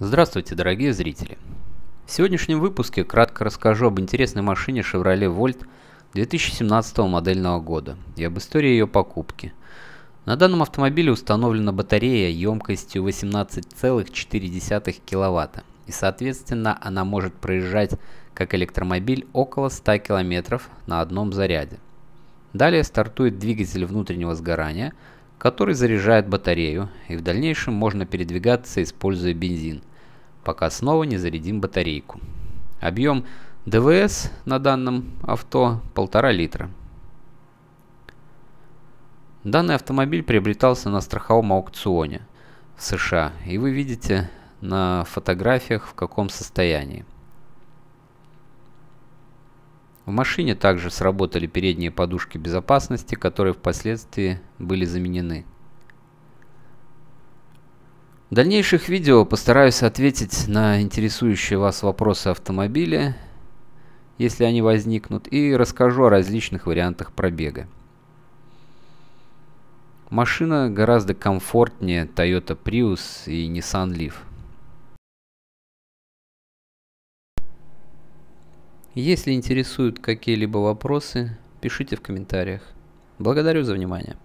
Здравствуйте, дорогие зрители! В сегодняшнем выпуске кратко расскажу об интересной машине Chevrolet Volt 2017 модельного года и об истории ее покупки. На данном автомобиле установлена батарея емкостью 18,4 кВт, и соответственно она может проезжать как электромобиль около 100 км на одном заряде. Далее стартует двигатель внутреннего сгорания, который заряжает батарею, и в дальнейшем можно передвигаться, используя бензин, пока снова не зарядим батарейку. Объем ДВС на данном авто 1,5 литра. Данный автомобиль приобретался на страховом аукционе в США, и вы видите на фотографиях в каком состоянии. В машине также сработали передние подушки безопасности, которые впоследствии были заменены. В дальнейших видео постараюсь ответить на интересующие вас вопросы автомобиля, если они возникнут, и расскажу о различных вариантах пробега. Машина гораздо комфортнее Toyota Prius и Nissan Leaf. Если интересуют какие-либо вопросы, пишите в комментариях. Благодарю за внимание.